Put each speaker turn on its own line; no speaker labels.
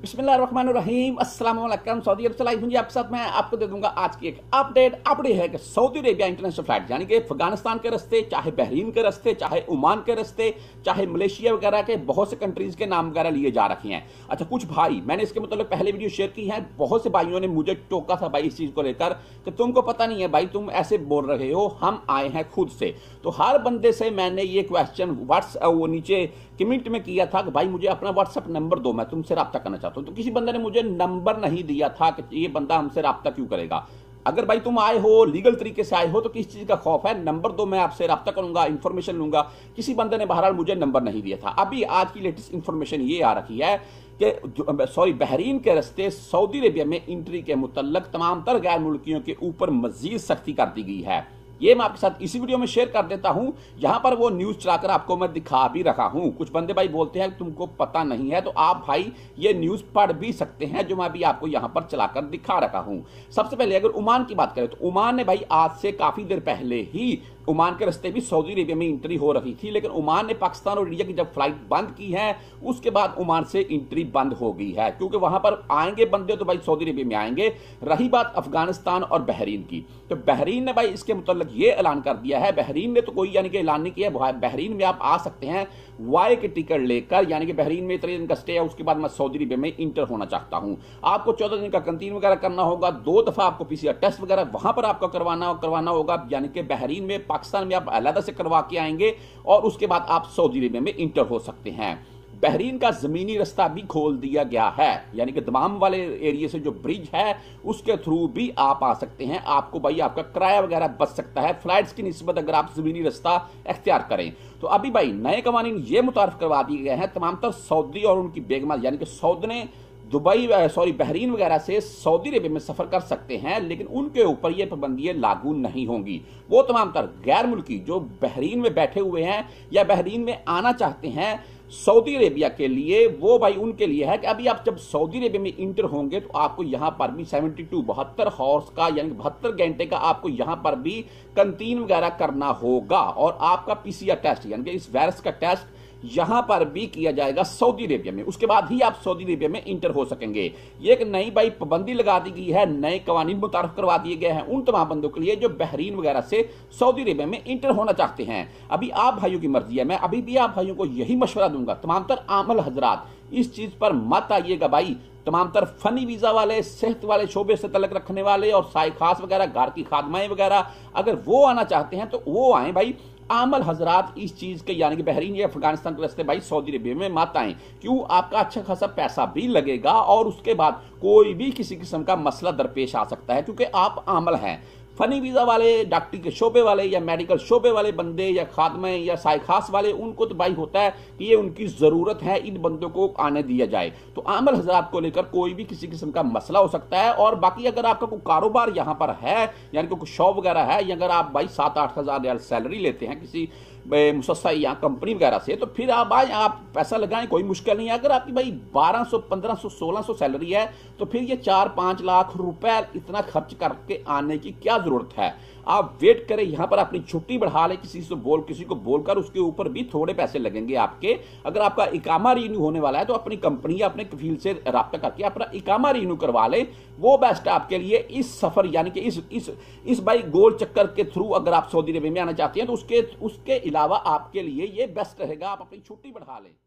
بسم اللہ الرحمن الرحیم السلام علیکم سعودی عرب سے لائف ہوں جی آپ کے ساتھ میں آپ کو دے دوں گا آج کی ایک اپ ڈیٹ اپ ہے کہ سعودی عربیہ انٹرنیشنل فلائٹ یعنی کہ افغانستان کے رستے چاہے بحرین کے رستے چاہے عمان کے رستے چاہے ملیشیا وغیرہ کے بہت سے کنٹریز کے نام وغیرہ لیے جا رکھے ہیں اچھا کچھ بھائی میں نے اس کے متعلق پہلے ویڈیو شیئر کی ہے بہت سے بھائیوں نے مجھے ٹوکا تھا بھائی اس چیز کو لے کر کہ تم کو پتہ نہیں ہے بھائی تم ایسے بول رہے ہو ہم آئے ہیں خود سے تو ہر بندے سے میں نے یہ کوشچن واٹس وہ نیچے کمنٹ میں کیا تھا کہ بھائی مجھے اپنا واٹس ایپ نمبر دو میں تم سے رابطہ کرنا چاہتا چاہتا ہوں تو کسی بندے نے مجھے نمبر نہیں دیا تھا کہ یہ بندہ ہم سے رابطہ کیوں کرے گا اگر بھائی تم آئے ہو لیگل طریقے سے آئے ہو تو کس چیز کا خوف ہے نمبر دو میں آپ سے رابطہ کروں گا انفارمیشن لوں گا کسی بندے نے بہرحال مجھے نمبر نہیں دیا تھا ابھی آج کی لیٹسٹ انفارمیشن یہ آ رکھی ہے کہ سوری بحرین کے رستے سعودی عربیہ میں انٹری کے متعلق تمام تر غیر ملکیوں کے اوپر مزید سختی کر دی گئی ہے یہ میں آپ کے ساتھ اسی ویڈیو میں شیئر کر دیتا ہوں یہاں پر وہ نیوز چلا کر آپ کو میں دکھا بھی رہا ہوں کچھ بندے بھائی بولتے ہیں تم کو پتا نہیں ہے تو آپ بھائی یہ نیوز پڑھ بھی سکتے ہیں جو میں آپ کو یہاں پر چلا کر دکھا رہا ہوں سب سے پہلے اگر امان کی بات کریں تو نے بھائی آج سے کافی دیر پہلے ہی امان کے رستے بھی سعودی عربیہ میں انٹری ہو رہی تھی لیکن امان نے پاکستان اور انڈیا کی جب فلائٹ بند کی ہے اس کے بعد امان سے انٹری بند ہو گئی ہے کیونکہ وہاں پر آئیں گے بندے تو بھائی سعودی عربیہ میں آئیں گے رہی بات افغانستان اور بحرین کی تو بحرین نے بھائی اس کے متعلق مطلب یہ اعلان کر دیا ہے بحرین میں تو کوئی یعنی کہ اعلان نہیں کیا ہے بحرین میں آپ آ سکتے ہیں وائے کے ٹکٹ لے کر یعنی کہ بحرین میں اتنے دن کا سٹے ہے اس کے بعد میں سعودی عربیہ میں انٹر ہونا چاہتا ہوں آپ کو چودہ دن کا کنتین وغیرہ کرنا ہوگا دو دفعہ آپ کو پی سی آر ٹیسٹ وغیرہ وہاں پر آپ کو کروانا کروانا ہوگا یعنی کہ بحرین میں پاکستان میں آپ علیحدہ سے کروا کے آئیں گے اور اس کے بعد آپ سعودی عربیہ میں انٹر ہو سکتے ہیں بحرین کا زمینی رستہ بھی کھول دیا گیا ہے یعنی کہ دمام والے ایریے سے جو برج ہے اس کے تھرو بھی آپ آ سکتے ہیں آپ کو بھائی آپ کا کرایہ وغیرہ بچ سکتا ہے فلائٹس کی نسبت اگر آپ زمینی رستہ اختیار کریں تو ابھی بھائی نئے قوانین یہ متعارف کروا دیے گئے ہیں تمام تر سعودی اور ان کی بےگماز یعنی کہ سعود نے دبئی سوری بحرین وغیرہ سے سعودی عربیہ میں سفر کر سکتے ہیں لیکن ان کے اوپر یہ پابندیاں لاگو نہیں ہوں گی وہ تمام تر غیر ملکی جو بحرین میں بیٹھے ہوئے ہیں یا بحرین میں آنا چاہتے ہیں سعودی عربیہ کے لیے وہ بھائی ان کے لیے ہے کہ ابھی آپ جب سعودی عربیہ میں انٹر ہوں گے تو آپ کو یہاں پر بھی سیونٹی ٹو بہتر ہارس کا یعنی بہتر گھنٹے کا آپ کو یہاں پر بھی کنتین وغیرہ کرنا ہوگا اور آپ کا پی سی آر ٹیسٹ یعنی کہ اس وائرس کا ٹیسٹ یہاں پر بھی کیا جائے گا سعودی ریبیا میں اس کے بعد ہی آپ سعودی ریبیا میں انٹر ہو سکیں گے یہ ایک نئی بائی پبندی لگا دی گئی ہے نئے قوانین متعارف کروا دیے گئے ہیں ان تمام بندوں کے لیے جو بحرین وغیرہ سے سعودی ریبیا میں انٹر ہونا چاہتے ہیں ابھی آپ بھائیوں کی مرضی ہے میں ابھی بھی آپ بھائیوں کو یہی مشورہ دوں گا تمام تر عامل حضرات اس چیز پر مت آئیے گا بھائی تمام تر فنی ویزا والے صحت والے شعبے سے تعلق رکھنے والے اور سائے خاص وغیرہ گھر کی خادمائیں وغیرہ اگر وہ آنا چاہتے ہیں تو وہ آئیں بھائی عامل حضرات اس چیز کے یعنی کہ بحرین یہ افغانستان کے بھائی سعودی عربیہ میں مات آئیں کیوں آپ کا اچھا خاصا پیسہ بھی لگے گا اور اس کے بعد کوئی بھی کسی قسم کا مسئلہ درپیش آ سکتا ہے کیونکہ آپ عامل ہیں فنی ویزا والے ڈاکٹری کے شعبے والے یا میڈیکل شعبے والے بندے یا خاتمے یا سائے خاص والے ان کو تو بھائی ہوتا ہے کہ یہ ان کی ضرورت ہے ان بندوں کو آنے دیا جائے تو عامل حضرات کو لے کر کوئی بھی کسی قسم کا مسئلہ ہو سکتا ہے اور باقی اگر آپ کا کوئی کاروبار یہاں پر ہے یعنی کہ کوئی شعب وغیرہ ہے یا اگر آپ بھائی سات آٹھ ہزار ریال سیلری لیتے ہیں کسی یا کمپنی وغیرہ سے تو پھر آپ آئیں آپ پیسہ لگائیں کوئی مشکل نہیں ہے اگر آپ کی بھائی بارہ سو پندرہ سو سولہ سو سیلری ہے تو پھر یہ چار پانچ لاکھ روپے اتنا خرچ کر کے آنے کی کیا ضرورت ہے آپ ویٹ کریں یہاں پر اپنی چھٹی بڑھا لیں کسی سے بول کسی کو بول کر اس کے اوپر بھی تھوڑے پیسے لگیں گے آپ کے اگر آپ کا اکامہ رینیو ہونے والا ہے تو اپنی کمپنی یا اپنے کفیل سے رابطہ کر کے اپنا اکامہ رینیو کروا لیں وہ بیسٹ آپ کے لیے اس سفر یعنی کہ اس بھائی گول چکر کے تھرو اگر آپ سعودی عربیہ آنا چاہتے ہیں تو اس کے اس کے علاوہ آپ کے لیے یہ بیسٹ رہے گا آپ اپنی چھٹی بڑھا لیں